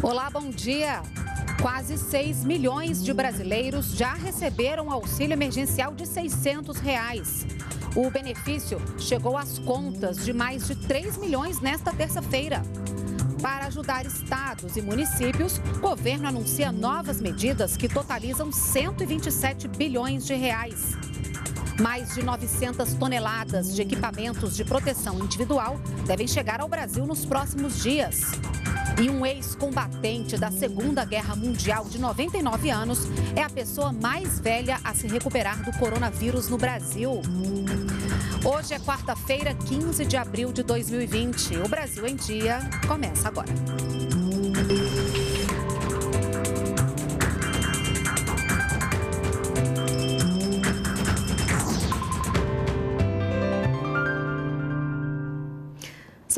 Olá, bom dia. Quase 6 milhões de brasileiros já receberam auxílio emergencial de 600 reais. O benefício chegou às contas de mais de 3 milhões nesta terça-feira. Para ajudar estados e municípios, o governo anuncia novas medidas que totalizam 127 bilhões de reais. Mais de 900 toneladas de equipamentos de proteção individual devem chegar ao Brasil nos próximos dias. E um ex-combatente da Segunda Guerra Mundial de 99 anos é a pessoa mais velha a se recuperar do coronavírus no Brasil. Hoje é quarta-feira, 15 de abril de 2020. O Brasil em Dia começa agora.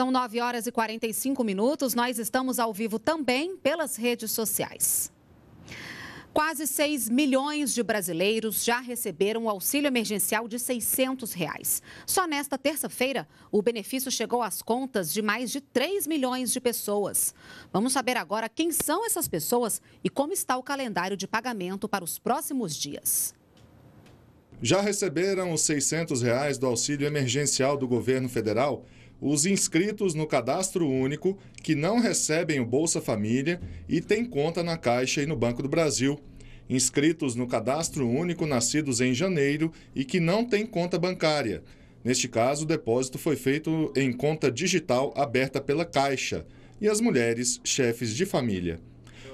São 9 horas e 45 minutos. Nós estamos ao vivo também pelas redes sociais. Quase 6 milhões de brasileiros já receberam o auxílio emergencial de R$ 600. Reais. Só nesta terça-feira, o benefício chegou às contas de mais de 3 milhões de pessoas. Vamos saber agora quem são essas pessoas e como está o calendário de pagamento para os próximos dias. Já receberam os R$ 600 reais do auxílio emergencial do governo federal os inscritos no cadastro único que não recebem o Bolsa Família e têm conta na Caixa e no Banco do Brasil, inscritos no cadastro único nascidos em janeiro e que não têm conta bancária. Neste caso, o depósito foi feito em conta digital aberta pela Caixa e as mulheres chefes de família.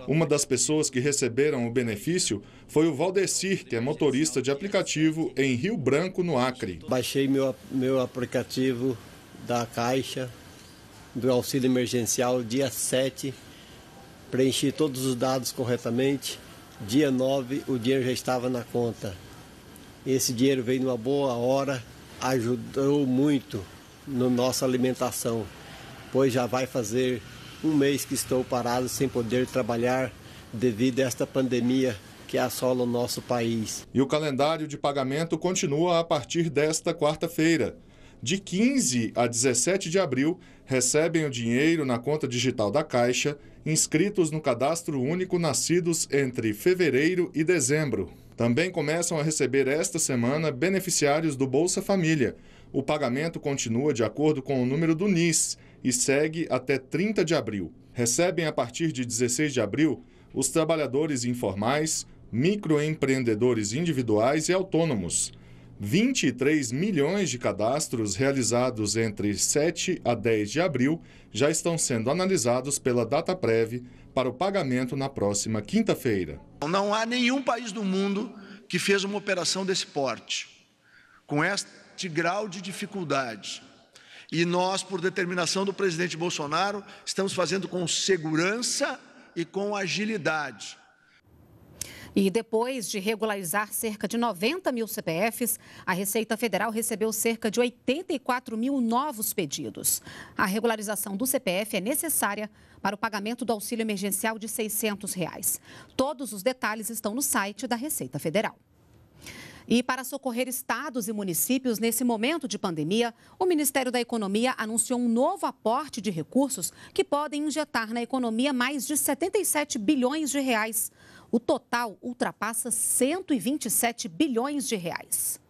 Uma das pessoas que receberam o benefício foi o Valdecir, que é motorista de aplicativo em Rio Branco, no Acre. Baixei meu, meu aplicativo da Caixa do auxílio emergencial, dia 7, preenchi todos os dados corretamente. Dia 9, o dinheiro já estava na conta. Esse dinheiro veio numa boa hora, ajudou muito na no nossa alimentação, pois já vai fazer um mês que estou parado sem poder trabalhar devido a esta pandemia que assola o nosso país. E o calendário de pagamento continua a partir desta quarta-feira de 15 a 17 de abril, recebem o dinheiro na conta digital da Caixa, inscritos no cadastro único nascidos entre fevereiro e dezembro. Também começam a receber esta semana beneficiários do Bolsa Família. O pagamento continua de acordo com o número do NIS e segue até 30 de abril. Recebem a partir de 16 de abril os trabalhadores informais, microempreendedores individuais e autônomos. 23 milhões de cadastros realizados entre 7 a 10 de abril já estão sendo analisados pela DataPrev para o pagamento na próxima quinta-feira. Não há nenhum país do mundo que fez uma operação desse porte, com este grau de dificuldade. E nós, por determinação do presidente Bolsonaro, estamos fazendo com segurança e com agilidade. E depois de regularizar cerca de 90 mil CPFs, a Receita Federal recebeu cerca de 84 mil novos pedidos. A regularização do CPF é necessária para o pagamento do auxílio emergencial de R$ 600. Reais. Todos os detalhes estão no site da Receita Federal. E para socorrer estados e municípios nesse momento de pandemia, o Ministério da Economia anunciou um novo aporte de recursos que podem injetar na economia mais de 77 bilhões de reais. O total ultrapassa 127 bilhões de reais.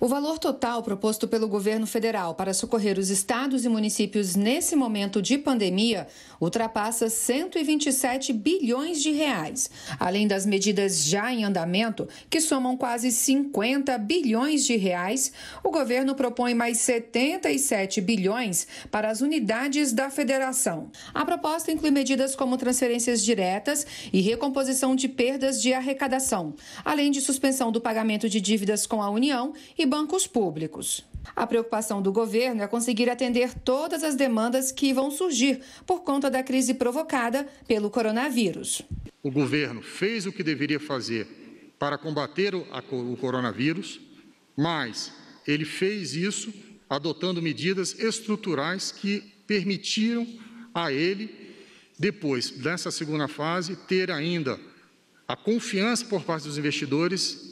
O valor total proposto pelo governo federal para socorrer os estados e municípios nesse momento de pandemia ultrapassa 127 bilhões de reais, além das medidas já em andamento, que somam quase 50 bilhões de reais. O governo propõe mais 77 bilhões para as unidades da federação. A proposta inclui medidas como transferências diretas e recomposição de perdas de arrecadação, além de suspensão do pagamento de dívidas com a União e bancos públicos. A preocupação do governo é conseguir atender todas as demandas que vão surgir por conta da crise provocada pelo coronavírus. O governo fez o que deveria fazer para combater o coronavírus, mas ele fez isso adotando medidas estruturais que permitiram a ele, depois dessa segunda fase, ter ainda a confiança por parte dos investidores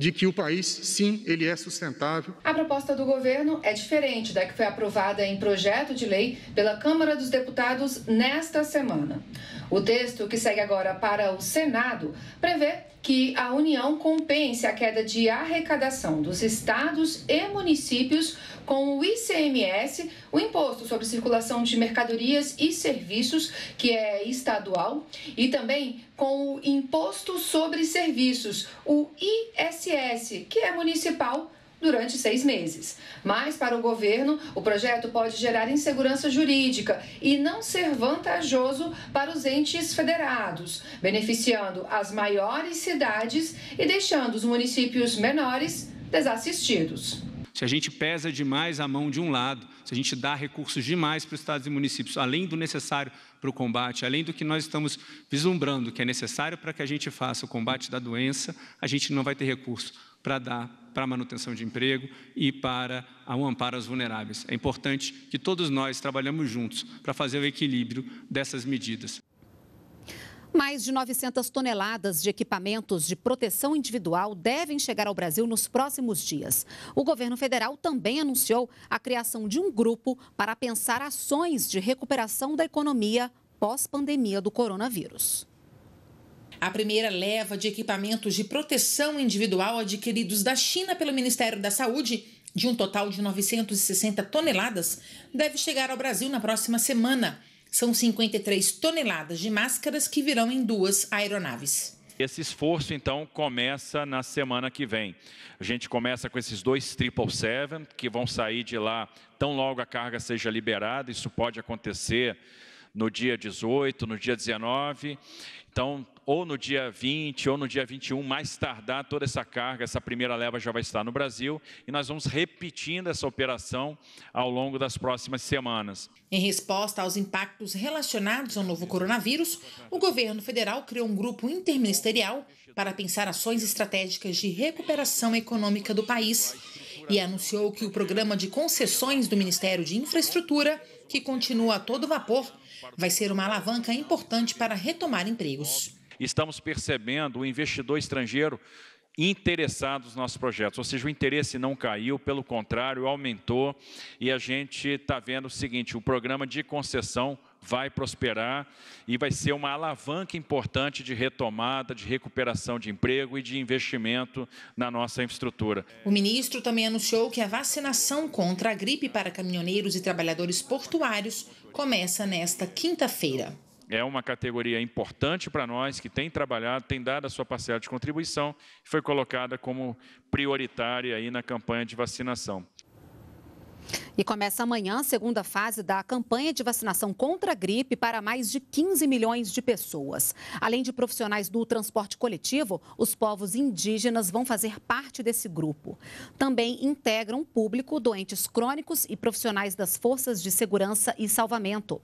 de que o país, sim, ele é sustentável. A proposta do governo é diferente da que foi aprovada em projeto de lei pela Câmara dos Deputados nesta semana. O texto que segue agora para o Senado prevê que a União compense a queda de arrecadação dos estados e municípios com o ICMS, o Imposto sobre Circulação de Mercadorias e Serviços, que é estadual, e também com o Imposto sobre Serviços, o ISS, que é municipal durante seis meses. Mas, para o governo, o projeto pode gerar insegurança jurídica e não ser vantajoso para os entes federados, beneficiando as maiores cidades e deixando os municípios menores desassistidos. Se a gente pesa demais a mão de um lado, se a gente dá recursos demais para os estados e municípios, além do necessário para o combate, além do que nós estamos vislumbrando que é necessário para que a gente faça o combate da doença, a gente não vai ter recurso para dar para a manutenção de emprego e para o amparo aos vulneráveis. É importante que todos nós trabalhemos juntos para fazer o equilíbrio dessas medidas. Mais de 900 toneladas de equipamentos de proteção individual devem chegar ao Brasil nos próximos dias. O governo federal também anunciou a criação de um grupo para pensar ações de recuperação da economia pós-pandemia do coronavírus. A primeira leva de equipamentos de proteção individual adquiridos da China pelo Ministério da Saúde, de um total de 960 toneladas, deve chegar ao Brasil na próxima semana. São 53 toneladas de máscaras que virão em duas aeronaves. Esse esforço, então, começa na semana que vem. A gente começa com esses dois 777 que vão sair de lá tão logo a carga seja liberada. Isso pode acontecer no dia 18, no dia 19. Então, ou no dia 20 ou no dia 21, mais tardar, toda essa carga, essa primeira leva já vai estar no Brasil e nós vamos repetindo essa operação ao longo das próximas semanas. Em resposta aos impactos relacionados ao novo coronavírus, o governo federal criou um grupo interministerial para pensar ações estratégicas de recuperação econômica do país e anunciou que o programa de concessões do Ministério de Infraestrutura que continua a todo vapor, vai ser uma alavanca importante para retomar empregos. Estamos percebendo o investidor estrangeiro interessado nos nossos projetos, ou seja, o interesse não caiu, pelo contrário, aumentou e a gente está vendo o seguinte, o programa de concessão vai prosperar e vai ser uma alavanca importante de retomada, de recuperação de emprego e de investimento na nossa infraestrutura. O ministro também anunciou que a vacinação contra a gripe para caminhoneiros e trabalhadores portuários começa nesta quinta-feira é uma categoria importante para nós, que tem trabalhado, tem dado a sua parcela de contribuição, e foi colocada como prioritária aí na campanha de vacinação. E começa amanhã a segunda fase da campanha de vacinação contra a gripe para mais de 15 milhões de pessoas. Além de profissionais do transporte coletivo, os povos indígenas vão fazer parte desse grupo. Também integram público, doentes crônicos e profissionais das forças de segurança e salvamento.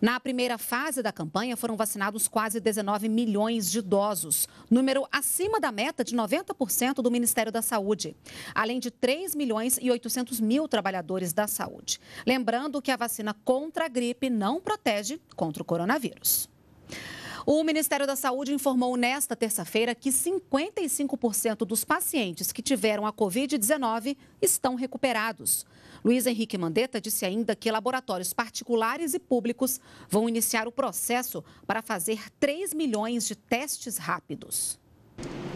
Na primeira fase da campanha, foram vacinados quase 19 milhões de idosos, número acima da meta de 90% do Ministério da Saúde, além de 3 milhões e 800 mil trabalhadores da saúde. Lembrando que a vacina contra a gripe não protege contra o coronavírus. O Ministério da Saúde informou nesta terça-feira que 55% dos pacientes que tiveram a Covid-19 estão recuperados. Luiz Henrique Mandetta disse ainda que laboratórios particulares e públicos vão iniciar o processo para fazer 3 milhões de testes rápidos.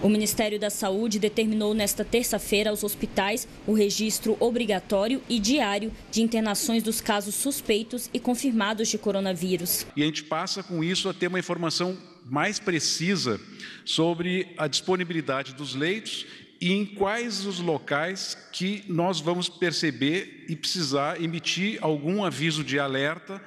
O Ministério da Saúde determinou nesta terça-feira aos hospitais o registro obrigatório e diário de internações dos casos suspeitos e confirmados de coronavírus. E a gente passa com isso a ter uma informação mais precisa sobre a disponibilidade dos leitos e em quais os locais que nós vamos perceber e precisar emitir algum aviso de alerta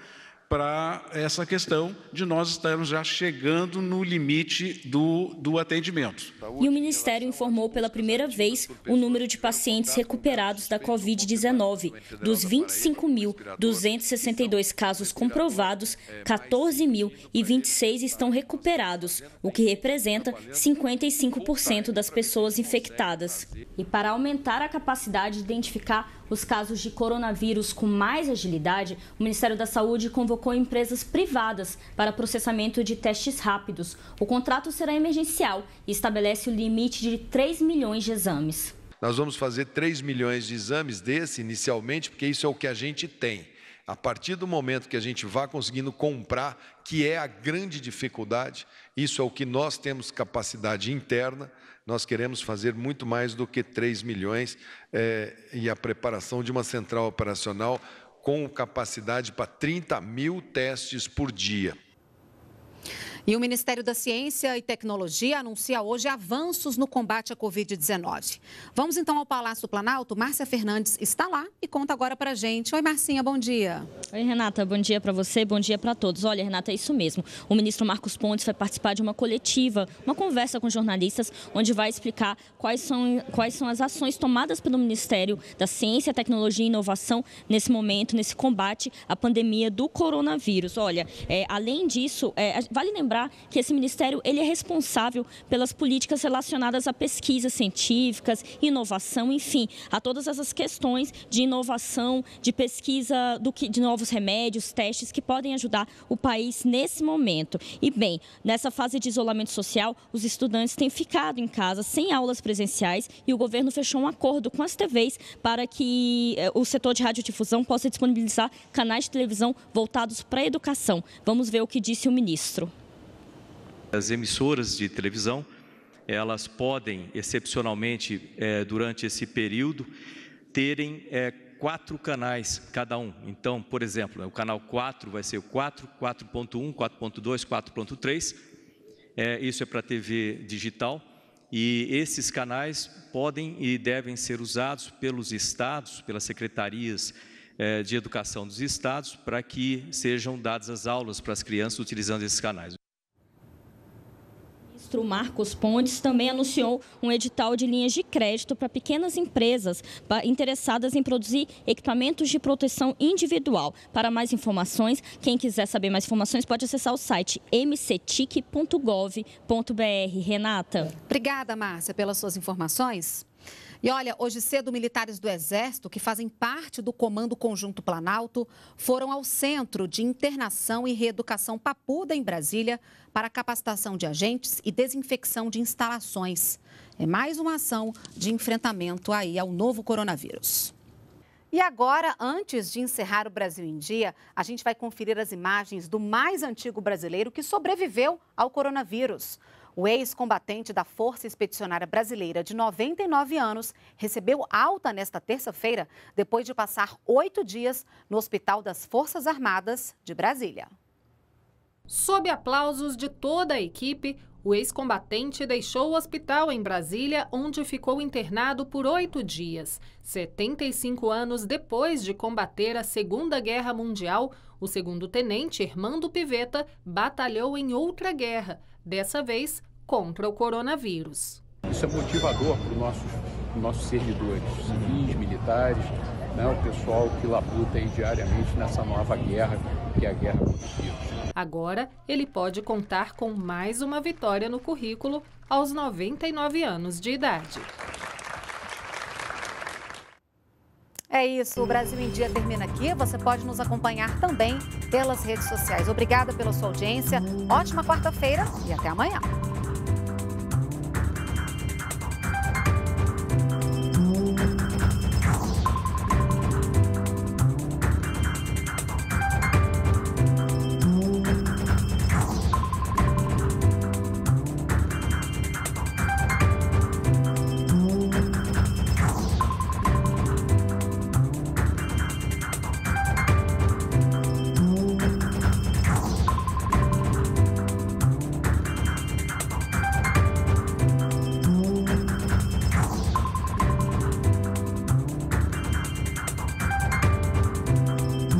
para essa questão de nós estarmos já chegando no limite do, do atendimento. E o Ministério informou pela primeira vez o número de pacientes recuperados da Covid-19. Dos 25.262 casos comprovados, 14.026 estão recuperados, o que representa 55% das pessoas infectadas. E para aumentar a capacidade de identificar os casos de coronavírus com mais agilidade, o Ministério da Saúde convocou empresas privadas para processamento de testes rápidos. O contrato será emergencial e estabelece o limite de 3 milhões de exames. Nós vamos fazer 3 milhões de exames desse inicialmente, porque isso é o que a gente tem. A partir do momento que a gente vá conseguindo comprar, que é a grande dificuldade, isso é o que nós temos capacidade interna, nós queremos fazer muito mais do que 3 milhões é, e a preparação de uma central operacional com capacidade para 30 mil testes por dia. E o Ministério da Ciência e Tecnologia anuncia hoje avanços no combate à Covid-19. Vamos então ao Palácio Planalto. Márcia Fernandes está lá e conta agora para gente. Oi, Marcinha, bom dia. Oi, Renata, bom dia para você, bom dia para todos. Olha, Renata, é isso mesmo. O ministro Marcos Pontes vai participar de uma coletiva, uma conversa com jornalistas, onde vai explicar quais são, quais são as ações tomadas pelo Ministério da Ciência, Tecnologia e Inovação nesse momento, nesse combate à pandemia do coronavírus. Olha, é, além disso, é, vale lembrar lembrar que esse ministério ele é responsável pelas políticas relacionadas a pesquisas científicas, inovação, enfim, a todas essas questões de inovação, de pesquisa do que, de novos remédios, testes que podem ajudar o país nesse momento. E bem, nessa fase de isolamento social, os estudantes têm ficado em casa sem aulas presenciais e o governo fechou um acordo com as TVs para que eh, o setor de radiodifusão possa disponibilizar canais de televisão voltados para a educação. Vamos ver o que disse o ministro. As emissoras de televisão, elas podem, excepcionalmente, é, durante esse período, terem é, quatro canais cada um. Então, por exemplo, né, o canal 4 vai ser o 4, 4.1, 4.2, 4.3. É, isso é para TV digital. E esses canais podem e devem ser usados pelos estados, pelas secretarias eh, de educação dos estados, para que sejam dadas as aulas para as crianças utilizando esses canais ministro Marcos Pontes também anunciou um edital de linhas de crédito para pequenas empresas interessadas em produzir equipamentos de proteção individual. Para mais informações, quem quiser saber mais informações pode acessar o site mctic.gov.br. Renata. Obrigada, Márcia, pelas suas informações. E olha, hoje cedo, militares do Exército, que fazem parte do Comando Conjunto Planalto, foram ao Centro de Internação e Reeducação Papuda, em Brasília, para capacitação de agentes e desinfecção de instalações. É mais uma ação de enfrentamento aí ao novo coronavírus. E agora, antes de encerrar o Brasil em Dia, a gente vai conferir as imagens do mais antigo brasileiro que sobreviveu ao coronavírus. O ex-combatente da Força Expedicionária Brasileira, de 99 anos, recebeu alta nesta terça-feira, depois de passar oito dias no Hospital das Forças Armadas de Brasília. Sob aplausos de toda a equipe, o ex-combatente deixou o hospital em Brasília, onde ficou internado por oito dias. 75 anos depois de combater a Segunda Guerra Mundial, o segundo tenente, Armando Piveta, batalhou em outra guerra, dessa vez contra o coronavírus. Isso é motivador para os nossos, nossos servidores, civis, militares, né, o pessoal que labuta diariamente nessa nova guerra, que é a guerra contra o vírus. Agora, ele pode contar com mais uma vitória no currículo aos 99 anos de idade. É isso, o Brasil em Dia termina aqui. Você pode nos acompanhar também pelas redes sociais. Obrigada pela sua audiência, ótima quarta-feira e até amanhã.